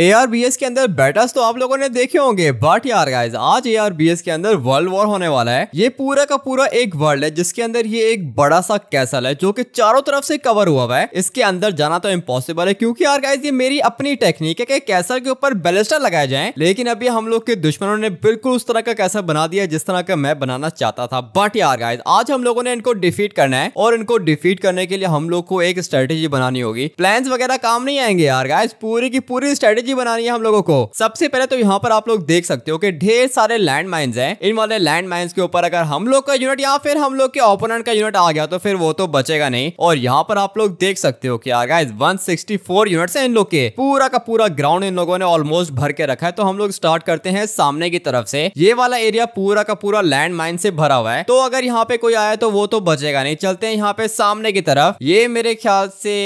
A S के अंदर batters तो आप लोगों ने देखे होंगे बट यार गाइज आज एस के अंदर वर्ल्ड वॉर होने वाला है ये पूरा का पूरा एक वर्ल्ड है जिसके अंदर ये एक बड़ा सा कैसल है जो कि चारों तरफ से कवर हुआ हुआ है इसके अंदर जाना तो इम्पॉसिबल है क्योंकि यार गाइज ये मेरी अपनी टेक्निक है कि कैसल के ऊपर बैलिस्टर लगाए जाए लेकिन अभी हम लोग के दुश्मनों ने बिल्कुल उस तरह का कैसल बना दिया जिस तरह का मैं बनाना चाहता था बट यार गाइज आज हम लोगों ने इनको डिफीट करना है और इनको डिफीट करने के लिए हम लोग को एक स्ट्रेटेजी बनानी होगी प्लान वगैरह काम नहीं आएंगे यार गाइज पूरी की पूरी स्ट्रेटेजी स्ट्रेटेजी बनानी है हम लोगों को सबसे पहले तो यहाँ पर आप लोग देख सकते हो कि ढेर सारे लैंड माइन्स है इन वाले लैंड माइन्स के ऊपर अगर हम लोग का यूनिट या फिर हम लोग के ओपोनेंट का यूनिट आ गया तो फिर वो तो बचेगा नहीं और यहाँ पर आप लोग देख सकते हो कि गाइस 164 यूनिट्स है इन लोग के पूरा का पूरा ग्राउंड इन लोगों ने ऑलमोस्ट भर के रखा है तो हम लोग स्टार्ट करते हैं सामने की तरफ से ये वाला एरिया पूरा का पूरा लैंड माइन से भरा हुआ है तो अगर यहाँ पे कोई आया तो वो तो बचेगा नहीं चलते हैं यहाँ पे सामने की तरफ ये मेरे ख्याल से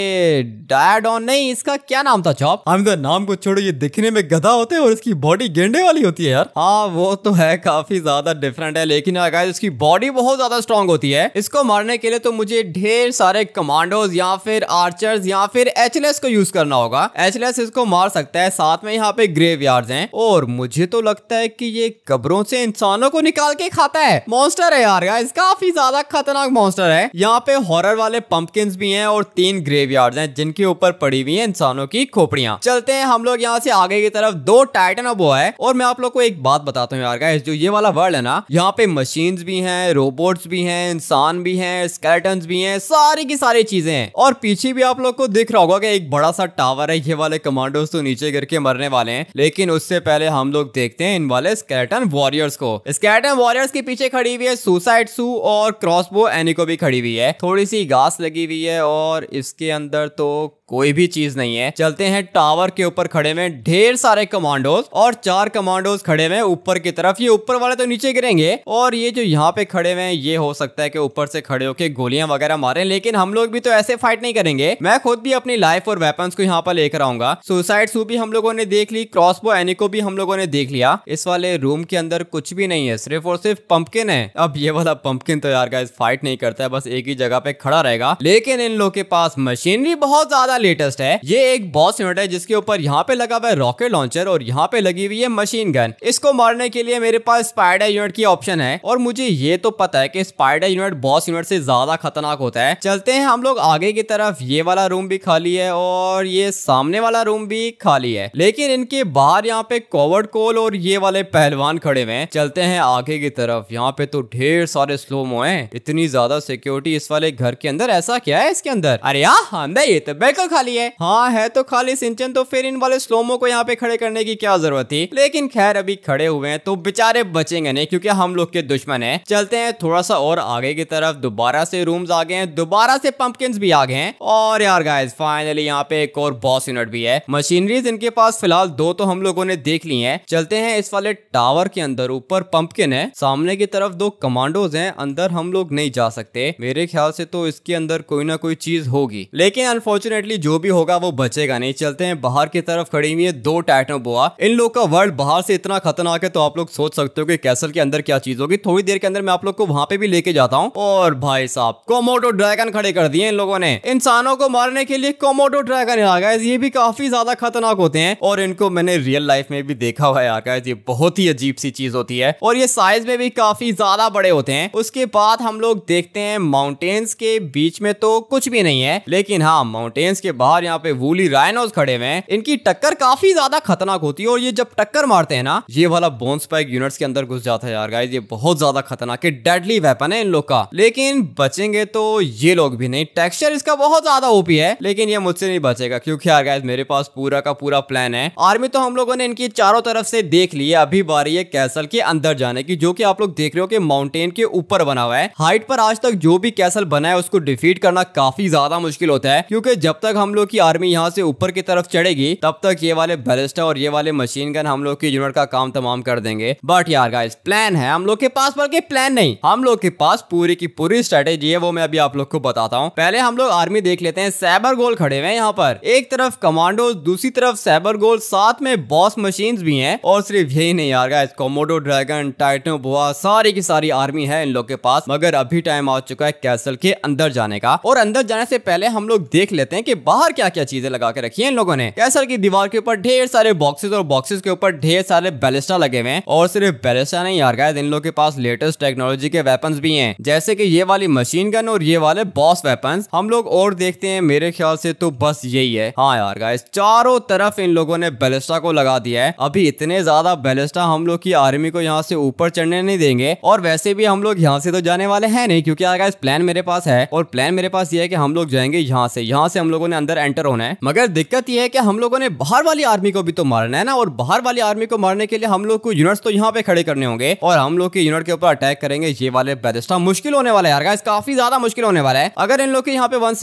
डायडॉन नहीं इसका क्या नाम था चौप हम तो नाम को छोड़ो ये दिखने में गधा होते हैं और इसकी बॉडी गेंडे वाली होती है यार हाँ वो तो है काफी ज्यादा डिफरेंट है लेकिन गाइस इसकी बॉडी बहुत ज्यादा स्ट्रांग होती है इसको मारने के लिए तो मुझे ढेर सारे कमांडोज या फिर आर्चर्स या फिर एचएलएस को यूज करना होगा एचएलएस इसको मार सकता है साथ में यहाँ पे ग्रेव यार्ड है और मुझे तो लगता है की ये कब्रों से इंसानों को निकाल के खाता है मॉन्स्टर है यार गाइस काफी ज्यादा खतरनाक मॉन्स्टर है यहाँ पे हॉरर वाले पंपकिन भी है और तीन ग्रेव यार्ड है जिनके ऊपर पड़ी हुई है इंसानों की खोपड़ियाँ चलते हैं हम लोग लोग यहाँ से आगे की तरफ दो टाइटन अब है और मैं आप लोग को एक बात बताता हूँ यार गाइस जो ये वाला वर्ल्ड है ना यहाँ पे मशीन भी है रोबोट्स भी है इंसान भी है स्केलेटन भी है सारी की सारी चीजें हैं और पीछे भी आप लोग को दिख रहा होगा कि एक बड़ा सा टावर है ये वाले कमांडोज तो नीचे गिर के मरने वाले हैं लेकिन उससे पहले हम लोग देखते हैं इन वाले स्केलेटन वॉरियर्स को स्केलेटन वॉरियर्स के पीछे खड़ी हुई है सुसाइड सू और क्रॉसबो एनिको भी खड़ी हुई है थोड़ी सी घास लगी हुई है और इसके अंदर तो कोई भी चीज नहीं है चलते हैं टावर के ऊपर खड़े खड़े हुए ढेर सारे कमांडोज और चार कमांडोज खड़े हुए ऊपर की तरफ ये ऊपर वाले तो नीचे गिरेंगे और ये जो यहाँ पे खड़े हुए ये हो सकता है कि ऊपर से खड़े होके गोलियां वगैरह मारे लेकिन हम लोग भी तो ऐसे फाइट नहीं करेंगे मैं खुद भी अपनी लाइफ और वेपन को यहाँ पर लेकर आऊंगा सुसाइड सू भी हम लोगों ने देख ली क्रॉसबो एनी भी हम लोगों ने देख लिया इस वाले रूम के अंदर कुछ भी नहीं है सिर्फ और सिर्फ पंपकिन है अब ये वाला पंपकिन तो यार गाइस फाइट नहीं करता है बस एक ही जगह पे खड़ा रहेगा लेकिन इन लोग के पास मशीनरी बहुत ज्यादा लेटेस्ट है ये एक बॉस यूनिट है जिसके ऊपर यहाँ पे पे लगा हुआ है रॉकेट लॉन्चर और यहाँ पे लगी हुई है मशीन गन इसको मारने के लिए मेरे पास स्पाइडर यूनिट की ऑप्शन है और मुझे ये तो पता है की स्पाइडर यूनिट बॉस यूनिट से ज्यादा खतरनाक होता है चलते हैं हम लोग आगे की तरफ ये वाला रूम भी खाली है और ये सामने वाला रूम भी खाली है लेकिन इनके बाहर यहाँ पे कोवर्ड कोल और ये वाले पहलवान खड़े हुए चलते हैं आगे की तरफ यहाँ पे तो ढेर सारे स्लोमो हैं इतनी ज्यादा सिक्योरिटी इस वाले घर के अंदर ऐसा क्या है इसके अंदर अरे यार अंदर ये तो बिल्कुल खाली है हाँ है तो खाली सिंचन तो फिर इन वाले स्लोमो को यहाँ पे खड़े करने की क्या जरूरत थी लेकिन खैर अभी खड़े हुए हैं तो बेचारे बचेंगे नहीं क्योंकि हम लोग के दुश्मन है चलते हैं थोड़ा सा और आगे की तरफ दोबारा से रूम्स आ गए हैं दोबारा से पंपकिन भी आ गए हैं और यार गाइज फाइनली यहाँ पे एक और बॉस यूनिट भी है मशीनरीज इनके पास फिलहाल दो तो हम लोगों ने देख ली है चलते हैं इस वाले टावर के अंदर ऊपर पंपकिन है सामने की तरफ दो कमांडोज है अंदर हम लोग नहीं जा सकते मेरे ख्याल से तो इसके अंदर कोई ना कोई चीज होगी लेकिन अनफॉर्चुनेटली जो भी होगा वो बचेगा नहीं चलते हैं बाहर की तरफ खड़ी हुई है दो टाइटन बोआ इन लोग का वर्ल्ड बाहर से इतना खतरनाक है तो आप लोग सोच सकते हो कि कैसल के अंदर क्या चीज होगी थोड़ी देर के अंदर मैं आप लोग को वहां पे भी लेके जाता हूँ और भाई साहब कोमोटो ड्रैगन खड़े कर दिए इन लोगों ने इंसानों को मारने के लिए कोमोटो ड्रैगन आ गए ये भी काफी ज्यादा खतरनाक होते हैं और इनको मैंने रियल लाइफ में भी देखा हुआ है यार गाइस ये बहुत ही अजीब सी चीज होती है और ये साइज में भी काफी ज्यादा बड़े होते हैं उसके बाद हम लोग देखते हैं माउंटेन्स के बीच में तो कुछ भी नहीं है लेकिन हाँ माउंटेन्स के बाहर यहाँ पे वूली रायनोज खड़े हुए हैं इनकी टक्कर टक्कर काफी ज्यादा खतरनाक होती है और ये जब टक्कर मारते हैं ना ये वाला बोन स्पाइक यूनिट्स के अंदर घुस जाता है यार गाइस ये बहुत ज्यादा खतरनाक है डेडली वेपन है इन लोग का लेकिन बचेंगे तो ये लोग भी नहीं टेक्सचर इसका बहुत ज्यादा ओपी है लेकिन ये मुझसे नहीं बचेगा क्योंकि यार गाइस मेरे पास पूरा का पूरा प्लान है आर्मी तो हम लोगों ने इनकी चारों तरफ से देख ली है अभी बारी है कैसल के अंदर जाने की जो की आप लोग देख रहे हो कि माउंटेन के ऊपर बना हुआ है हाइट पर आज तक जो भी कैसल बना है उसको डिफीट करना काफी ज्यादा मुश्किल होता है क्योंकि जब तक हम लोग की आर्मी यहाँ से ऊपर की तरफ चढ़ेगी तब तक तक ये वाले बैलिस्टा और ये वाले मशीन गन हम लोग की यूनिट का काम तमाम कर देंगे बट यार गाइस प्लान है हम लोग के पास बल्कि प्लान नहीं हम लोग के पास पूरी की पूरी स्ट्रेटेजी है वो मैं अभी आप लोग को बताता हूँ पहले हम लोग आर्मी देख लेते हैं साइबर गोल खड़े हुए यहाँ पर एक तरफ कमांडो दूसरी तरफ साइबर गोल साथ में बॉस मशीन भी है और सिर्फ यही नहीं यार guys Komodo dragon titanoboa सारी की सारी आर्मी है इन लोग के पास मगर अभी टाइम आ चुका है कैसल के अंदर जाने का और अंदर जाने से पहले हम लोग देख लेते हैं कि बाहर क्या क्या चीजें लगा के रखी है इन लोगों ने कैसल की दीवार दीवार के ऊपर ढेर सारे बॉक्सेस और बॉक्सेस के ऊपर ढेर सारे बैलिस्टा लगे हुए हैं और सिर्फ बैलिस्टा नहीं यार गाइस इन लोग के पास लेटेस्ट टेक्नोलॉजी के वेपन भी है जैसे की ये वाली मशीन गन और ये वाले बॉस वेपन हम लोग और देखते हैं मेरे ख्याल से तो बस यही है हाँ यार गाइस चारों तरफ इन लोगों ने बैलिस्टा को लगा दिया है अभी इतने ज्यादा बैलिस्टा हम लोग की आर्मी को यहाँ से ऊपर चढ़ने नहीं देंगे और वैसे भी हम लोग यहाँ से तो जाने वाले हैं नहीं क्योंकि यार गाइस प्लान मेरे पास है और प्लान मेरे पास ये है कि हम लोग जाएंगे यहाँ से यहाँ से हम लोगों ने अंदर एंटर होना है मगर दिक्कत ये है कि हम लोगों ने बाहर वाली आर्मी को भी तो मारना है ना और बाहर वाली आर्मी को मारने के लिए हम लोग को यूनिट्स तो यहाँ पे खड़े करने होंगे और हम लोग के यूनिट के ऊपर अटैक करेंगे ये वाले बैरिस्टा मुश्किल होने वाला है यार काफी ज्यादा मुश्किल होने वाला है अगर इन लोग के यहाँ पे वन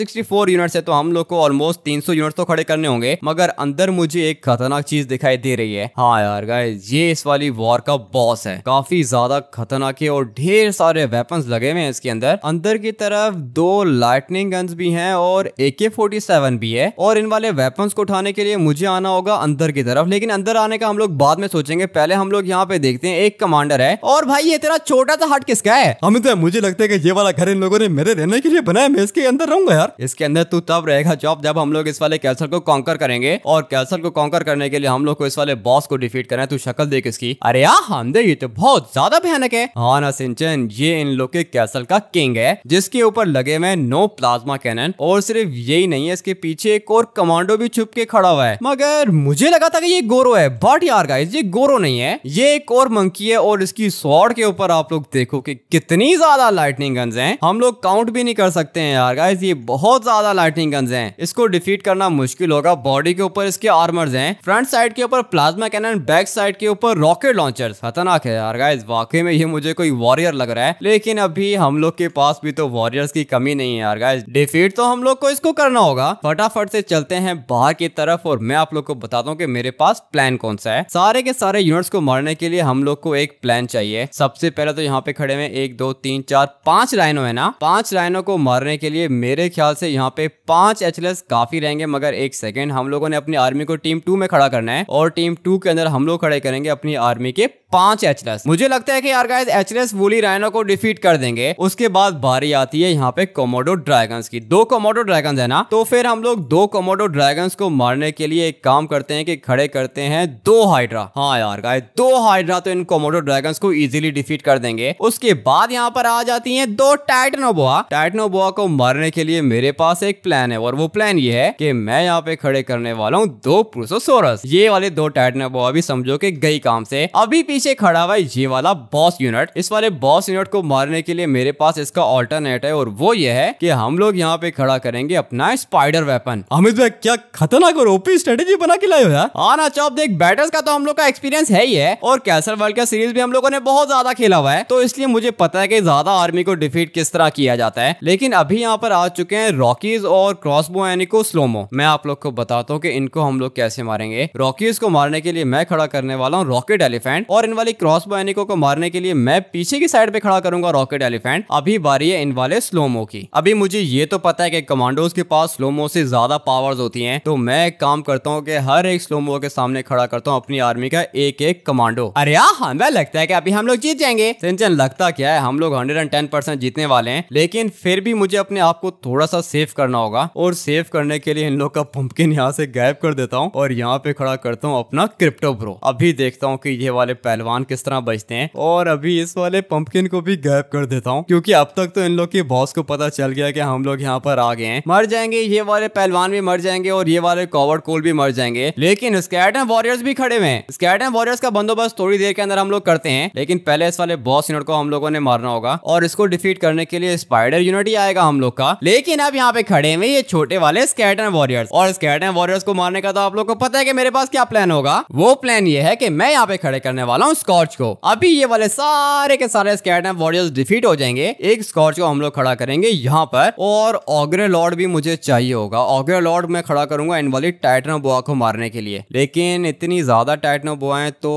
यूनिट्स है तो हम लोग को ऑलमोस्ट तीन यूनिट्स तो खड़े करने होंगे मगर अंदर मुझे एक खतरनाक चीज दिखाई दे रही है हाँ यार गाइस ये इस वाली वॉर का बॉस है काफी ज्यादा खतरनाक है और ढेर सारे वेपन लगे हुए हैं इसके अंदर अंदर की तरफ दो लाइटनिंग गन्स भी है और ए के फोर्टी सेवन भी है और इन वाले वेपन को उठाने के लिए मुझे आना होगा अंदर की तरफ लेकिन अंदर आने का हम लोग बाद में सोचेंगे पहले हम लोग यहाँ पे देखते हैं एक कमांडर है और भाई ये तेरा छोटा सा हट किसका है अमित तो, मुझे लगता है कि ये वाला घर इन लोगों ने मेरे रहने के लिए बनाया मैं इसके अंदर रहूंगा यार इसके अंदर तू तब रहेगा जॉब जब हम लोग इस वाले कैसल को कॉन्कर करेंगे और कैसल को कॉन्कर करने के लिए हम लोग को इस वाले बॉस को डिफीट करना है तू शक्ल देख इसकी अरे यार हमदे ये तो बहुत ज्यादा भयानक है हाँ ना सिंचन ये इन लोग के कैसल का किंग है जिसके ऊपर लगे हुए नो प्लाज्मा कैनन और सिर्फ यही नहीं है इसके पीछे एक और कमांडो भी छुप के खड़ा हुआ है मगर मगर मुझे लगा था कि ये गोरो है बट यार गाइस ये गोरो नहीं है ये एक और मंकी है और इसकी स्वॉर्ड के ऊपर आप लोग देखो कि कितनी ज्यादा लाइटनिंग गन्स हैं हम लोग काउंट भी नहीं कर सकते हैं यार गाइस ये बहुत ज्यादा लाइटनिंग गन्स हैं इसको डिफीट करना मुश्किल होगा बॉडी के ऊपर इसके आर्मर है फ्रंट साइड के ऊपर प्लाज्मा कैनन बैक साइड के ऊपर रॉकेट लॉन्चर खतरनाक है यार गाइज वाकई में ये मुझे कोई वॉरियर लग रहा है लेकिन अभी हम लोग के पास भी तो वॉरियर्स की कमी नहीं है यार गाइज डिफीट तो हम लोग को इसको करना होगा फटाफट से चलते हैं बाहर की तरफ और मैं आप लोग को बताता हूँ कि मेरे पास प्लान कौन सा है सारे के सारे यूनिट्स को मारने के लिए हम लोग को एक प्लान चाहिए सबसे पहले तो यहाँ पे खड़े हुए एक दो तीन चार पांच लाइनो है ना पांच लाइनों को मारने के लिए मेरे ख्याल से यहाँ पे पांच एच काफी रहेंगे मगर एक सेकेंड हम लोगों ने अपनी आर्मी को टीम टू में खड़ा करना है और टीम टू के अंदर हम लोग खड़े करेंगे अपनी आर्मी के पांच एच मुझे लगता है कि यार गाइस एचलेस वूली राइनो को डिफीट कर देंगे उसके बाद बारी आती है यहाँ पे कोमोडो ड्रैगन्स की दो कोमोडो ड्रैगन्स है ना तो फिर हम लोग दो कोमोडो ड्रैगन्स को मारने के लिए एक काम करते हैं कि खड़े करते हैं दो हाइड्रा हाँ यार गाय दो हाइड्रा तो इन कोमोडो ड्रैगन को इजिली डिफीट कर देंगे उसके बाद यहाँ पर आ जाती है दो टाइटनोबोआ टाइटनोबोआ को मारने के लिए मेरे पास एक प्लान है और वो प्लान ये है की मैं यहाँ पे खड़े करने वाला हूँ दो पुरुषोसोरस ये वाले दो टाइटनोबोआ भी समझो की गई काम से अभी पीछे खड़ा हुआ ये वाला बॉस यूनिट इस वाले बॉस यूनिट को मारने के लिए मेरे पास इसका ऑल्टरनेट है और वो ये है कि हम लोग यहाँ पे खड़ा करेंगे अपना स्पाइडर वेपन अमित भाई क्या खतरनाक और ओपी स्ट्रेटेजी जी बना के लाए हो यार हाँ ना चौब देख बैटर्स का तो हम लोग का एक्सपीरियंस है ही है और कैसल वर्ल्ड का सीरीज भी हम लोगों ने बहुत ज्यादा खेला हुआ है तो इसलिए मुझे पता है की ज्यादा आर्मी को डिफीट किस तरह किया जाता है लेकिन अभी यहाँ पर आ चुके हैं रॉकीज और क्रॉसबो यानी को स्लोमो मैं आप लोग को बताता हूँ की इनको हम लोग कैसे मारेंगे रॉकीज को मारने के लिए मैं खड़ा करने वाला हूँ रॉकेट एलिफेंट और इन वाली क्रॉसबो एनिको को मारने के लिए मैं पीछे की साइड पे खड़ा करूंगा रॉकेट एलिफेंट अभी बारी है इन वाले स्लोमो की अभी मुझे ये तो पता है कि कमांडोज के पास स्लोमो से ज्यादा पावर्स होती हैं तो मैं काम करता हूँ के हर एक स्लोमो के सामने खड़ा करता हूँ अपनी आर्मी का एक एक कमांडो अरे यार हमें लगता है की अभी हम लोग जीत जाएंगे सिंचन लगता क्या है हम लोग हंड्रेड परसेंट जीतने वाले हैं लेकिन फिर भी मुझे अपने आप को थोड़ा सा सेफ करना होगा और सेफ करने के लिए इन लोग का पंपकिन यहाँ से गायब कर देता हूँ और यहाँ पे खड़ा करता हूँ अपना क्रिप्टो ब्रो अभी देखता हूँ की ये वाले पहलवान किस तरह बचते हैं और अभी इस वाले पंपकिन को भी गायब कर देता हूँ क्यूँकी अब तक तो इन लोग के बॉस को पता चल गया की हम लोग यहाँ पर आ गए हैं मर जाएंगे ये वाले पहलवान भी मर जाएंगे और ये वाले कॉवर्ड कोल भी मर पहुंच जाएंगे लेकिन स्कैटन वॉरियर्स भी खड़े हुए हैं स्कैटन वॉरियर्स का बंदोबस्त थोड़ी देर के अंदर हम लोग करते हैं लेकिन पहले इस वाले बॉस यूनिट को हम लोगों ने मारना होगा और इसको डिफीट करने के लिए स्पाइडर यूनिट ही आएगा हम लोग का लेकिन अब यहाँ पे खड़े हुए ये छोटे वाले स्कैटन वॉरियर्स और स्कैटन वॉरियर्स को मारने का तो आप लोग को पता है की मेरे पास क्या प्लान होगा वो प्लान ये है की मैं यहाँ पे खड़े करने वाला हूँ स्कॉच को अभी ये वाले सारे के सारे स्कैटन वॉरियर्स डिफीट हो जाएंगे एक स्कॉच को हम लोग खड़ा करेंगे यहाँ पर और ऑग्रे लॉर्ड भी मुझे चाहिए होगा ऑग्रे लॉर्ड मैं खड़ा करूंगा इन वाली टाइटन बुआ को मारने के लिए लेकिन इतनी ज़्यादा टाइटनो बुआएं तो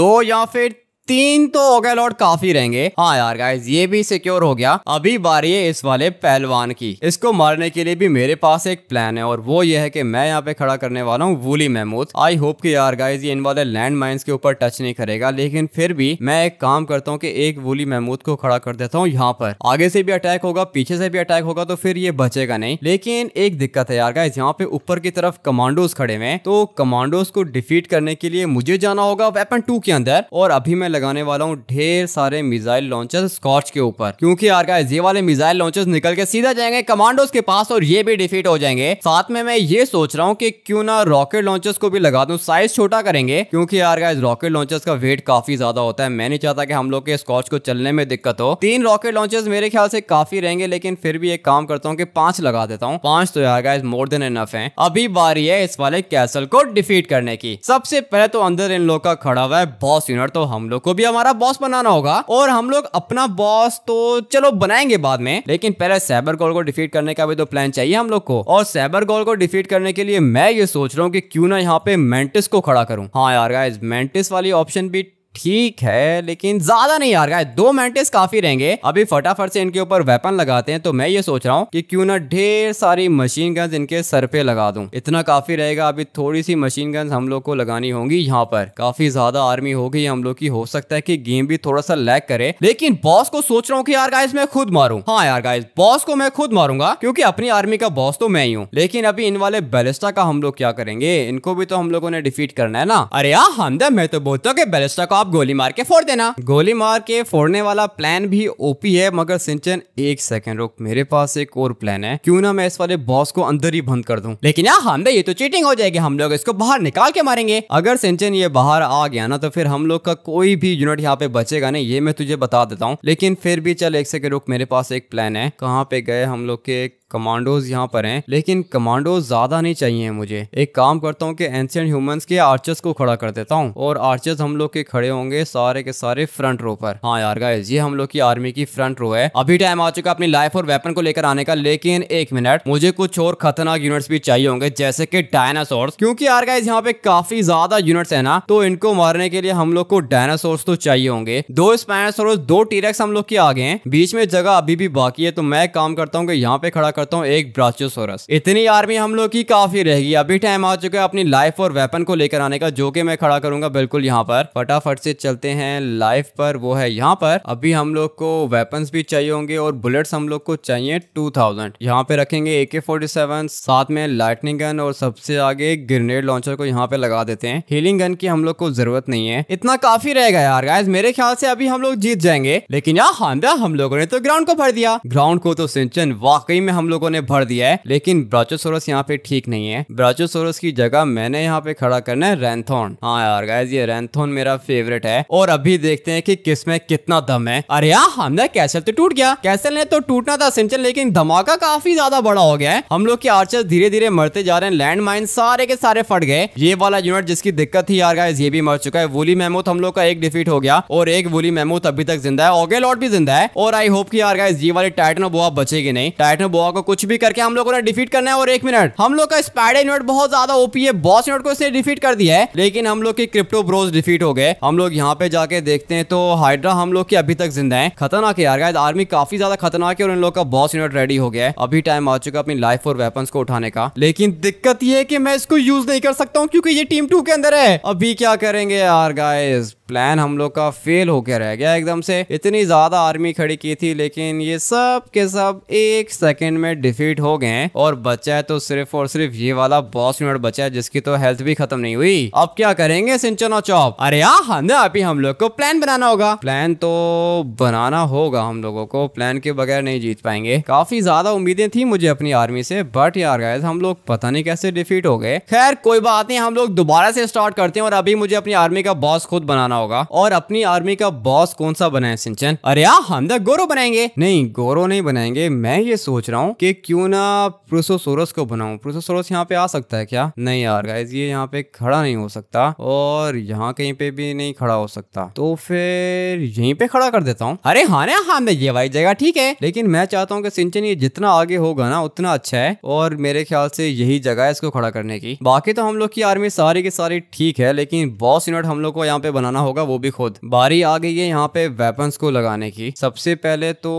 दो या फिर तीन तो हो गए लॉर्ड काफी रहेंगे हाँ यार गाइज ये भी सिक्योर हो गया अभी बारी है इस वाले पहलवान की इसको मारने के लिए भी मेरे पास एक प्लान है और वो ये है कि मैं यहाँ पे खड़ा करने वाला हूँ वूली महमूद आई होप कि यार गाइज ये इन वाले लैंड माइन्स के ऊपर टच नहीं करेगा लेकिन फिर भी मैं एक काम करता हूँ की एक वूली महमूद को खड़ा कर देता हूँ यहाँ पर आगे से भी अटैक होगा पीछे से भी अटैक होगा तो फिर ये बचेगा नहीं लेकिन एक दिक्कत है यार गाइज यहाँ पे ऊपर की तरफ कमांडोज खड़े हुए तो कमांडोज को डिफीट करने के लिए मुझे जाना होगा वेपन टू के अंदर और अभी मैं लगाने वाला हूँ ढेर सारे मिसाइल लॉन्चर्स स्कॉच के ऊपर क्योंकि यार गाइस ये वाले मिसाइल लॉन्चर्स निकल के सीधा जाएंगे कमांडोस के पास और ये भी डिफीट हो जाएंगे साथ में मैं ये सोच रहा हूँ की क्यों ना रॉकेट लॉन्चर्स को भी लगा दू साइज छोटा करेंगे क्योंकि यार गाइस रॉकेट लॉन्चर्स का वेट काफी ज्यादा होता है मैं नहीं चाहता कि हम लोग के स्कॉच को चलने में दिक्कत हो तीन रॉकेट लॉन्चर्स मेरे ख्याल से काफी रहेंगे लेकिन फिर भी एक काम करता हूँ कि पांच लगा देता हूँ पांच तो यार गाइस मोर देन इनफ है अभी बारी है इस वाले कैसल को डिफीट करने की सबसे पहले तो अंदर इन लोग का खड़ा हुआ है बॉस यूनिट तो हम लोग को को भी हमारा बॉस बनाना होगा और हम लोग अपना बॉस तो चलो बनाएंगे बाद में लेकिन पहले साइबर गोल को डिफीट करने का भी तो प्लान चाहिए हम लोग को और साइबर गोल को डिफीट करने के लिए मैं ये सोच रहा हूँ कि क्यों ना यहाँ पे मेंटिस को खड़ा करूँ हाँ यार मेंटिस वाली ऑप्शन भी ठीक है लेकिन ज्यादा नहीं यार गाय दो मेंटेस काफी रहेंगे अभी फटाफट से इनके ऊपर वेपन लगाते हैं तो मैं ये सोच रहा हूँ कि क्यों ना ढेर सारी मशीन गन्स इनके सर पे लगा दूं इतना काफी रहेगा अभी थोड़ी सी मशीन गन्स हम लोग को लगानी होंगी यहाँ पर काफी ज्यादा आर्मी होगी हम लोग की हो सकता है की गेम भी थोड़ा सा लैक करे लेकिन बॉस को सोच रहा हूँ की यार गाइस मैं खुद मारू हाँ यार गाइस बॉस को मैं खुद मारूंगा क्योंकि अपनी आर्मी का बॉस तो मैं ही हूँ लेकिन अभी इन वाले बेलेस्टा का हम लोग क्या करेंगे इनको भी तो हम लोगों ने डिफीट करना है ना अरे यार हमदा तो, मैं तो बोलता हूँ बेलिस्टा का आप गोली मार के फोड़ देना गोली मार के फोड़ने वाला प्लान भी ओपी है मगर सिंचन एक सेकंड रुक मेरे पास एक और प्लान है क्यों ना मैं इस वाले बॉस को अंदर ही बंद कर दूं लेकिन यार हम तो ये तो चीटिंग हो जाएगी हम लोग इसको बाहर निकाल के मारेंगे अगर सिंचन ये बाहर आ गया ना तो फिर हम लोग का कोई भी यूनिट यहाँ पे बचेगा नहीं ये मैं तुझे बता देता हूँ लेकिन फिर भी चल एक सेकंड रुक मेरे पास एक प्लान है कहाँ पे गए हम लोग के कमांडोज यहाँ पर हैं लेकिन कमांडोज ज्यादा नहीं चाहिए मुझे एक काम करता हूँ कि एंशियंट ह्यूमंस के आर्चर्स को खड़ा कर देता हूँ और आर्चर्स हम लोग के खड़े होंगे सारे के सारे फ्रंट रो पर हाँ यार गाइस ये हम लोग की आर्मी की फ्रंट रो है अभी टाइम आ चुका अपनी लाइफ और वेपन को लेकर आने का लेकिन एक मिनट मुझे कुछ और खतरनाक यूनिट्स भी चाहिए होंगे जैसे की डायनासोर क्योंकि यार गाइज यहाँ पे काफी ज्यादा यूनिट्स है ना तो इनको मारने के लिए हम लोग को डायनासोर्स तो चाहिए होंगे दो स्पाइनासोर दो टीरेक्स हम लोग के आगे बीच में जगह अभी भी बाकी है तो मैं काम करता हूँ यहाँ पे खड़ा करता हूँ एक ब्राचोसोरस इतनी आर्मी हम लोग की काफी रहेगी अभी टाइम आ चुका है अपनी लाइफ और वेपन को लेकर आने का जो कि मैं खड़ा करूंगा बिल्कुल यहाँ पर फटाफट से चलते हैं लाइफ पर वो है यहाँ पर अभी हम लोग को वेपन भी चाहिए होंगे और बुलेट्स हम लोग को चाहिए टू थाउजेंड यहाँ पे रखेंगे ए के फोर्टी सेवन साथ में लाइटनिंग गन और सबसे आगे ग्रेनेड लॉन्चर को यहाँ पे लगा देते हैं हीलिंग गन की हम लोग को जरूरत नहीं है इतना काफी रहेगा यार गाइस मेरे ख्याल से अभी हम लोग जीत जाएंगे लेकिन यार हम लोगों ने तो ग्राउंड को भर दिया ग्राउंड को तो सिंचन वाकई में हम लोगों ने भर दिया है लेकिन ब्राचोसोरस यहाँ पे ठीक नहीं है ब्राचोसोरस की जगह मैंने यहाँ पे खड़ा करना है रैंथोन हाँ यार गाइज ये रैंथोन मेरा फेवरेट है और अभी देखते हैं कि किसमें कितना दम है अरे यार हमने कैसल तो टूट गया कैसल ने तो टूटना था सिंचन लेकिन धमाका काफी ज्यादा बड़ा हो गया है हम लोग के आर्चर धीरे धीरे मरते जा रहे हैं लैंड सारे के सारे फट गए ये वाला यूनिट जिसकी दिक्कत थी यार गाइज ये भी मर चुका है वोली मेमूथ हम लोग का एक डिफीट हो गया और एक वोली मेमूथ अभी तक जिंदा है ओगे लॉट भी जिंदा है और आई होप कि यार गाइज ये वाली टाइटनो बोआ बचेगी नहीं टाइटनो बोआ को को कुछ भी करके हम लोगों ने डिफीट करना है और एक मिनट हम लोग का स्पाइडर यूनिट बहुत ज्यादा ओपी है बॉस यूनिट को इसने डिफीट कर दिया है लेकिन हम लोग की क्रिप्टो ब्रोज डिफीट हो गए हम लोग यहाँ पे जाके देखते हैं तो हाइड्रा हम लोग की अभी तक जिंदा है खतरनाक है यार आर्मी काफी ज्यादा खतरनाक है और इन लोग का बॉस यूनिट रेडी हो गया है अभी टाइम आ चुका है अपनी लाइफ और वेपन को उठाने का लेकिन दिक्कत ये है कि मैं इसको यूज नहीं कर सकता हूँ क्योंकि ये टीम टू के अंदर है अभी क्या करेंगे यार गाइस प्लान हम लोग का फेल होकर रह गया एकदम से इतनी ज्यादा आर्मी खड़ी की थी लेकिन ये सब के सब एक सेकेंड में डिफीट हो गए और बचा है तो सिर्फ और सिर्फ ये वाला बॉस यूनिट बचा है जिसकी तो हेल्थ भी खत्म नहीं हुई अब क्या करेंगे सिंचन और चौप अरे यार अभी हम लोग को प्लान बनाना होगा प्लान तो बनाना होगा हम लोगों को प्लान के बगैर नहीं जीत पाएंगे काफी ज्यादा उम्मीदें थी मुझे अपनी आर्मी से बट यार गए हम लोग पता नहीं कैसे डिफीट हो गए खैर कोई बात नहीं हम लोग दोबारा से स्टार्ट करते हैं और अभी मुझे अपनी आर्मी का बॉस खुद बनाना होगा और अपनी आर्मी का बॉस कौन सा बनाए सिंचन अरे यार हम तो गोरो बनाएंगे नहीं गोरो नहीं बनाएंगे मैं ये सोच रहा हूँ की क्यों ना प्रोसोसोरस को बनाऊ प्रोसोसोरस यहाँ पे आ सकता है क्या नहीं यार गाइज ये यहाँ पे खड़ा नहीं हो सकता और यहाँ कहीं पे भी नहीं खड़ा हो सकता तो फिर यहीं पे खड़ा कर देता हूँ अरे हाँ ना हाँ मैं ये वाई जगह ठीक है लेकिन मैं चाहता हूँ कि सिंचन ये जितना आगे होगा ना उतना अच्छा है और मेरे ख्याल से यही जगह है इसको खड़ा करने की बाकी तो हम लोग की आर्मी सारी की सारी ठीक है लेकिन बॉस यूनिट हम लोग को यहाँ पे बनाना होगा होगा वो भी खुद बारी आ गई है यहाँ पे वेपन्स को लगाने की सबसे पहले तो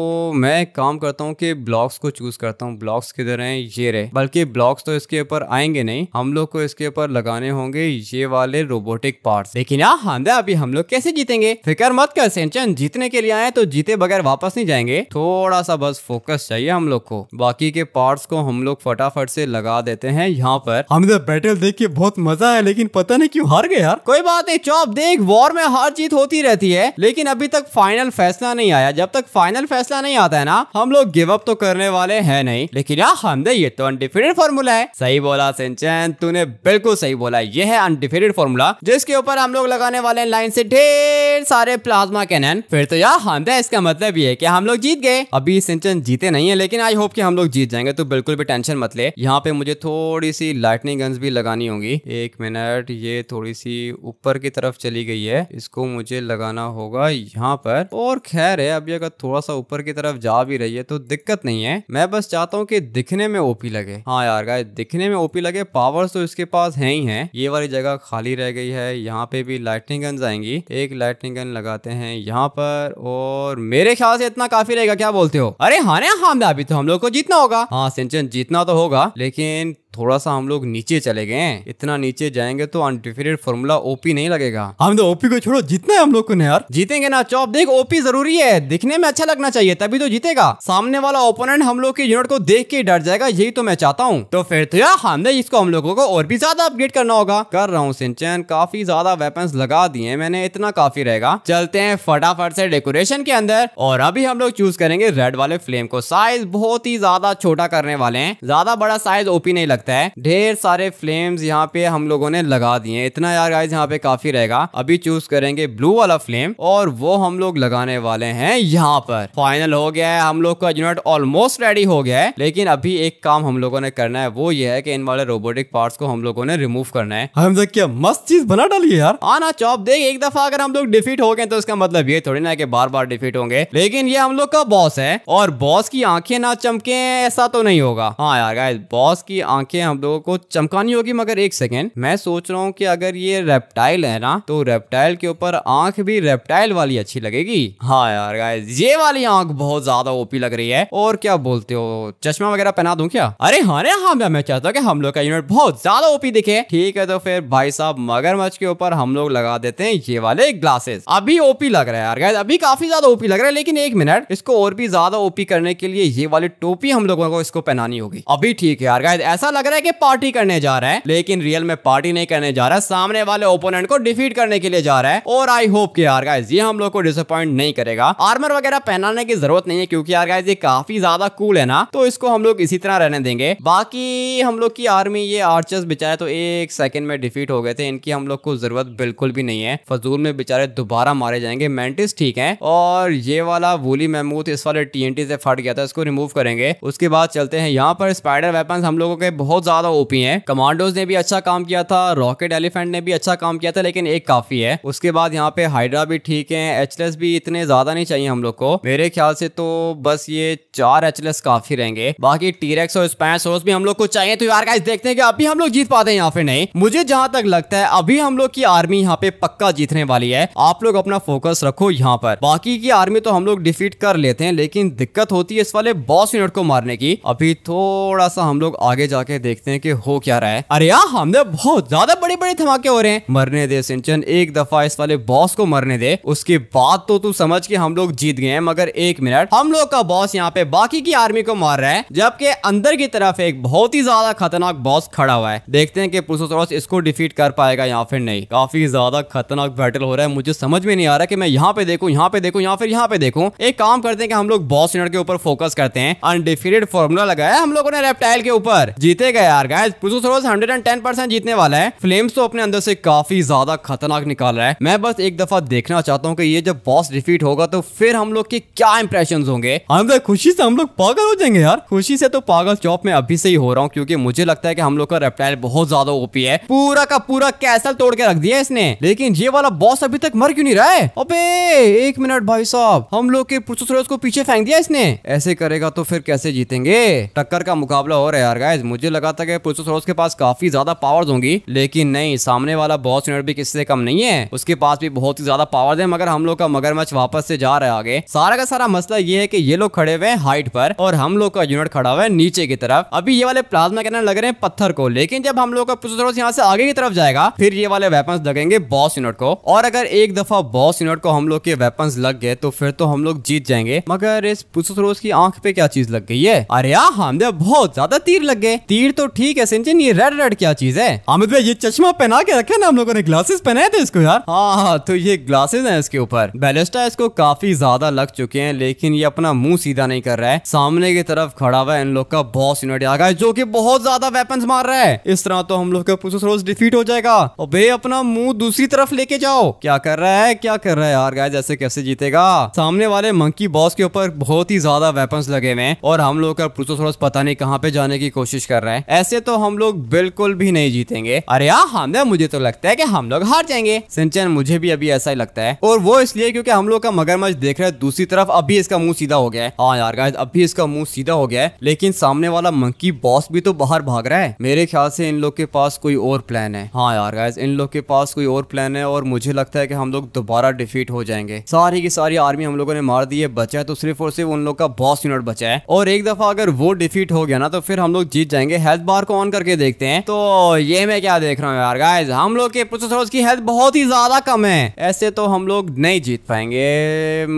मैं काम करता हूँ कि ब्लॉक्स को चूज करता हूँ ब्लॉक्स किधर हैं ये रहे बल्कि ब्लॉक्स तो इसके ऊपर आएंगे नहीं हम लोग को इसके ऊपर लगाने होंगे ये वाले रोबोटिक पार्ट लेकिन यहाँ हांदा अभी हम लोग कैसे जीतेंगे फिक्र मत कर सेंचन जीतने के लिए आए तो जीते बगैर वापस नहीं जाएंगे थोड़ा सा बस फोकस चाहिए हम लोग को बाकी के पार्ट्स को हम लोग फटाफट से लगा देते हैं यहाँ पर हम बैटल तो देख के बहुत मजा आया लेकिन पता नहीं क्यों हार गए यार कोई बात नहीं चौप देख वॉर में में हार जीत होती रहती है लेकिन अभी तक फाइनल फैसला नहीं आया जब तक फाइनल फैसला नहीं आता है ना हम लोग गिव अप तो करने वाले है नहीं लेकिन यार हमने ये तो अनडिफिटेड फॉर्मूला है सही बोला सिंचन तूने बिल्कुल सही बोला ये है अनडिफिटेड फॉर्मूला जिसके ऊपर हम लोग लगाने वाले लाइन से ढेर सारे प्लाज्मा कैनन फिर तो यार हमने इसका मतलब ये है की हम लोग जीत गए अभी सिंचन जीते नहीं है लेकिन आई होप की हम लोग जीत जाएंगे तो बिल्कुल भी टेंशन मत ले यहाँ पे मुझे थोड़ी सी लाइटनिंग गन्स भी लगानी होगी एक मिनट ये थोड़ी सी ऊपर की तरफ चली गई है है इसको मुझे लगाना होगा यहाँ पर और खैर है अभी अगर थोड़ा सा ऊपर की तरफ जा भी रही है तो दिक्कत नहीं है मैं बस चाहता हूँ कि दिखने में ओपी लगे हाँ यार गाय दिखने में ओपी लगे पावर्स तो इसके पास है ही है ये वाली जगह खाली रह गई है यहाँ पे भी लाइटनिंग गन आएंगी एक लाइटनिंग गन लगाते हैं यहाँ पर और मेरे ख्याल से इतना काफी रहेगा क्या बोलते हो अरे हाँ हाँ अभी तो हम लोग को जीतना होगा हाँ सिंचन जीतना तो होगा लेकिन थोड़ा सा हम लोग नीचे चले गए इतना नीचे जाएंगे तो अनडिफिनेट फॉर्मूला ओपी नहीं लगेगा हम तो ओपी को छोड़ो जितना है हम लोग को ना यार जीतेंगे ना चौप देख ओपी जरूरी है दिखने में अच्छा लगना चाहिए तभी तो जीतेगा सामने वाला ओपोनेंट हम लोग के यूनिट को देख के डर जाएगा यही तो मैं चाहता हूँ तो फिर तो यार हमने इसको हम लोगों को और भी ज्यादा अपडेट करना होगा कर रहा हूँ सिंचन काफी ज्यादा वेपन लगा दिए मैंने इतना काफी रहेगा चलते हैं फटाफट से डेकोरेशन के अंदर और अभी हम लोग चूज करेंगे रेड वाले फ्लेम को साइज बहुत ही ज्यादा छोटा करने वाले हैं ज्यादा बड़ा साइज ओपी नहीं लगता लगता है ढेर सारे फ्लेम्स यहाँ पे हम लोगों ने लगा दिए इतना यार गाइज यहाँ पे काफी रहेगा अभी चूज करेंगे ब्लू वाला फ्लेम और वो हम लोग लगाने वाले हैं यहाँ पर फाइनल हो गया है हम लोग का यूनिट ऑलमोस्ट रेडी हो गया है लेकिन अभी एक काम हम लोगों ने करना है वो ये है कि इन वाले रोबोटिक पार्ट्स को हम लोगों ने रिमूव करना है हम क्या मस्त चीज बना डाली यार आना चौप देख एक दफा अगर हम लोग डिफीट हो गए तो इसका मतलब ये थोड़ी ना कि बार बार डिफीट होंगे लेकिन ये हम लोग का बॉस है और बॉस की आंखें ना चमके ऐसा तो नहीं होगा हाँ यार गाइस बॉस की आंखें आंखें हम लोगों को चमकानी होगी मगर एक सेकेंड मैं सोच रहा हूँ कि अगर ये रेप्टाइल है ना तो रेप्टाइल के ऊपर आंख भी रेप्टाइल वाली अच्छी लगेगी हाँ यार ये वाली आंख बहुत ज्यादा ओपी लग रही है और क्या बोलते हो चश्मा वगैरह पहना दू क्या अरे हाँ रे हाँ मैं चाहता हूँ कि हम लोग का यूनिट बहुत ज्यादा ओपी दिखे ठीक है तो फिर भाई साहब मगरमच्छ के ऊपर हम लोग लगा देते हैं ये वाले ग्लासेस अभी ओपी लग रहा है यार गाइज अभी काफी ज्यादा ओपी लग रहा है लेकिन एक मिनट इसको और भी ज्यादा ओपी करने के लिए ये वाली टोपी हम लोगों को इसको पहनानी होगी अभी ठीक है यार गाइज ऐसा लग रहा है कि पार्टी करने जा रहा है लेकिन रियल में पार्टी नहीं करने जा रहा है सामने वाले ओपोनेंट को डिफीट करने के लिए जा रहा है और आई होप कि यार गाइज ये हम लोग को डिसअपॉइंट नहीं करेगा आर्मर वगैरह पहनाने की जरूरत नहीं है क्योंकि यार गाइज ये काफी ज्यादा कूल है ना तो इसको हम लोग इसी तरह रहने देंगे बाकी हम लोग की आर्मी ये आर्चर्स बेचारे तो एक सेकंड में डिफीट हो गए थे इनकी हम लोग को जरूरत बिल्कुल भी नहीं है फजूल में बेचारे दोबारा मारे जाएंगे मेंटिस ठीक है और ये वाला वोली महमूद इस वाले टीएनटी से फट गया था इसको रिमूव करेंगे उसके बाद चलते हैं यहाँ पर स्पाइडर वेपन हम लोगों के बहुत बहुत ज्यादा ओपी है कमांडोज ने भी अच्छा काम किया था रॉकेट एलिफेंट ने भी अच्छा काम किया था लेकिन एक काफी है उसके बाद यहाँ पे हाइड्रा भी ठीक है एचलेस भी इतने ज्यादा नहीं चाहिए हम लोग को मेरे ख्याल से तो बस ये चार एचलेस काफी रहेंगे बाकी टीरेक्स और स्पैस होर्स भी हम लोग को चाहिए तो यार देखते हैं कि अभी हम लोग जीत पाते हैं यहाँ पे नहीं मुझे जहां तक लगता है अभी हम लोग की आर्मी यहाँ पे पक्का जीतने वाली है आप लोग अपना फोकस रखो यहाँ पर बाकी की आर्मी तो हम लोग डिफीट कर लेते हैं लेकिन दिक्कत होती है इस वाले बॉस यूनिट को मारने की अभी थोड़ा सा हम लोग आगे जाके देखते हैं कि हो क्या रहा है अरे यार हमने बहुत ज्यादा बड़े बड़े धमाके हो रहे हैं मरने दे सिंचन एक दफा इस वाले बॉस को मरने दे उसके बाद तो तू समझ के हम लोग जीत गए हैं मगर एक मिनट हम लोग का बॉस यहाँ पे बाकी की आर्मी को मार रहा है जबकि अंदर की तरफ एक बहुत ही ज्यादा खतरनाक बॉस खड़ा हुआ है देखते हैं कि पुरुषोत्तरोस इसको डिफीट कर पाएगा या फिर नहीं काफी ज्यादा खतरनाक बैटल हो रहा है मुझे समझ में नहीं आ रहा कि मैं यहाँ पे देखूँ यहाँ पे देखू या फिर यहाँ पे देखू एक काम करते हैं कि हम लोग बॉस के ऊपर फोकस करते हैं अनडिफीटेड फॉर्मूला लगाया हम लोगों ने रेप्टाइल के ऊपर जीते जीतेगा यार guys police hundred and ten percent जीतने वाला है फ्लेम्स तो अपने अंदर से काफी ज्यादा खतरनाक निकाल रहा है मैं बस एक दफा देखना चाहता हूँ कि ये जब बॉस डिफीट होगा तो फिर हम लोग के क्या इंप्रेशन होंगे अंदर तो खुशी से हम लोग पागल हो जाएंगे यार खुशी से तो पागल चौप में अभी से ही हो रहा हूँ क्योंकि मुझे लगता है की हम लोग का रेप्टाइल बहुत ज्यादा ओपी है पूरा का पूरा कैसल तोड़ के रख दिया है इसने लेकिन ये वाला बॉस अभी तक मर क्यों नहीं रहा है अबे एक मिनट भाई साहब हम लोग के पुचोसोरस को पीछे फेंक दिया इसने ऐसे करेगा तो फिर कैसे जीतेंगे टक्कर का मुकाबला हो रहा है यार गाइस मुझे लगा था कि प्रोसेसोरस के पास काफी ज्यादा पावर्स होंगी लेकिन नहीं सामने वाला बॉस यूनिट भी किससे कम नहीं है उसके पास भी बहुत ही ज्यादा पावर है मगर हम लोग का मगरमच्छ वापस से जा रहा है आगे सारा का सारा मसला ये है की ये लोग खड़े हुए हाइट पर और हम लोग का यूनिट खड़ा हुआ है नीचे की तरफ अभी ये वाले प्लाज्मा कहना लग रहे हैं पत्थर को लेकिन जब हम लोग का प्रोसेसोरस यहाँ से आगे की तरफ जाएगा फिर ये वाले वेपन लगेंगे बॉस यूनिट को और अगर एक दफा बॉस यूनिट को हम लोग के वेपन लग गए तो फिर तो हम लोग जीत जाएंगे मगर इस प्रोसेसोरस की आंख पे क्या चीज लग गई है अरे यार हमने बहुत ज्यादा तीर लग गए तीर भीड़ तो ठीक है सिंचन ये रेड रेड क्या चीज है अमित भाई ये चश्मा पहना के रखे ना हम लोगों ने ग्लासेस पहनाए थे इसको यार हाँ, हाँ तो ये ग्लासेस है इसके ऊपर बेलेस्टा इसको काफी ज्यादा लग चुके हैं लेकिन ये अपना मुंह सीधा नहीं कर रहा है सामने की तरफ खड़ा हुआ है इन लोग का बॉस यूनिट आ गया जो की बहुत ज्यादा वेपन मार रहा है इस तरह तो हम लोग का पुरुष रोज डिफीट हो जाएगा और भे अपना मुंह दूसरी तरफ लेके जाओ क्या कर रहा है क्या कर रहा है यार गाय जैसे कैसे जीतेगा सामने वाले मंकी बॉस के ऊपर बहुत ही ज्यादा वेपन लगे हुए हैं और हम लोग का पुरुष पता नहीं कहाँ पे जाने की कोशिश कर रहे हैं रहा है ऐसे तो हम लोग बिल्कुल भी नहीं जीतेंगे अरे यार हमने मुझे तो लगता है की हम लोग हार जाएंगे सिंचन मुझे भी अभी ऐसा ही लगता है और वो इसलिए क्योंकि हम लोग का मगरमच्छ देख रहे हैं दूसरी तरफ अभी इसका मुंह सीधा हो गया है हाँ यार गाइस अभी इसका मुंह सीधा हो गया है लेकिन सामने वाला मंकी बॉस भी तो बाहर भाग रहा है मेरे ख्याल से इन लोग के पास कोई और प्लान है हाँ यार गाइस इन लोग के पास कोई और प्लान है और मुझे लगता है कि हम लोग दोबारा डिफीट हो जाएंगे सारी की सारी आर्मी हम लोगों ने मार दी है बचा है तो सिर्फ और सिर्फ उन लोग का बॉस यूनिट बचा है और एक दफा अगर वो डिफीट हो गया ना तो फिर हम लोग जीत जाएंगे हेल्थ बार को ऑन करके देखते हैं तो ये मैं क्या देख रहा हूँ यार गाइज हम लोग के प्रोसेसर की हेल्थ बहुत ही ज्यादा कम है ऐसे तो हम लोग नहीं जीत पाएंगे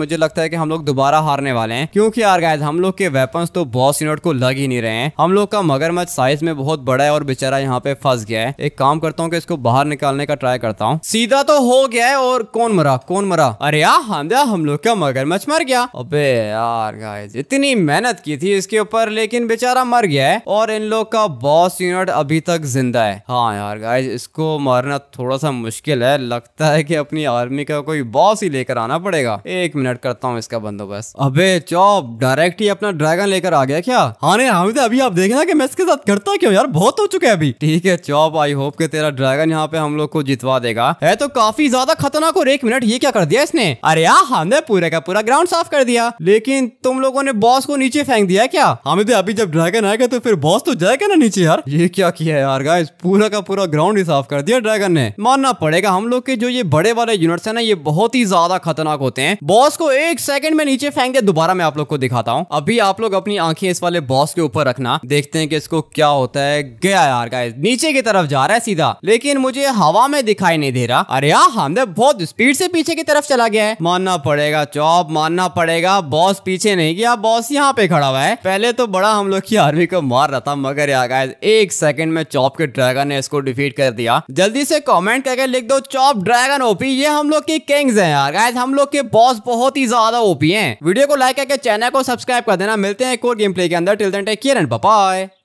मुझे लगता है कि हम लोग दोबारा हारने वाले हैं क्योंकि यार गाइज हम लोग के वेपन्स तो बॉस यूनिट को लग ही नहीं रहे हैं हम लोग का मगरमच्छ साइज में बहुत बड़ा है और बेचारा यहाँ पे फंस गया है एक काम करता हूँ कि इसको बाहर निकालने का ट्राई करता हूँ सीधा तो हो गया है और कौन मरा कौन मरा अरे यार हम लोग का मगरमच्छ मर गया अबे यार गाइज इतनी मेहनत की थी इसके ऊपर लेकिन बेचारा मर गया है और इन लोग का बॉस यूनिट अभी तक जिंदा है हाँ यार गाइज इसको मारना थोड़ा सा मुश्किल है लगता है कि अपनी आर्मी का कोई बॉस ही लेकर आना पड़ेगा एक मिनट करता हूँ इसका बंदोबस्त अबे चौप डायरेक्ट ही अपना ड्रैगन लेकर आ गया क्या हाँ नहीं अभी आप देखना कि मैं इसके साथ करता क्यों यार बहुत हो चुका है अभी ठीक है चौप आई होप के तेरा ड्रैगन यहाँ पे हम लोग को जितवा देगा है तो काफी ज्यादा खतरनाक और एक मिनट ये क्या कर दिया इसने अरे यार हमने पूरे का पूरा ग्राउंड साफ कर दिया लेकिन तुम लोगों ने बॉस को नीचे फेंक दिया क्या तो अभी जब ड्रैगन आएगा तो फिर बॉस तो जाएगा फेंके ना नीचे यार ये क्या किया यार गाइस पूरा का पूरा ग्राउंड ही साफ कर दिया ड्रैगन ने मानना पड़ेगा हम लोग के जो ये बड़े वाले यूनिट्स है ना ये बहुत ही ज्यादा खतरनाक होते हैं बॉस को एक सेकंड में नीचे फेंक दिया दोबारा मैं आप लोग को दिखाता हूँ अभी आप लोग अपनी आंखें इस वाले बॉस के ऊपर रखना देखते हैं कि इसको क्या होता है गया यार गाइस नीचे की तरफ जा रहा है सीधा लेकिन मुझे हवा में दिखाई नहीं दे रहा अरे यार हमने बहुत स्पीड से पीछे की तरफ चला गया है मानना पड़ेगा चौप मानना पड़ेगा बॉस पीछे नहीं गया बॉस यहाँ पे खड़ा हुआ है पहले तो बड़ा हम लोग की आर्मी को मार रहा था मगर गया गाइज एक सेकंड में चॉप के ड्रैगन ने इसको डिफीट कर दिया जल्दी से कमेंट करके लिख दो चॉप ड्रैगन ओपी ये हम लोग के किंग्स हैं यार गाइज हम लोग के बॉस बहुत ही ज्यादा ओपी हैं वीडियो को लाइक करके चैनल को सब्सक्राइब कर देना मिलते हैं एक और गेम प्ले के अंदर till then take care and bye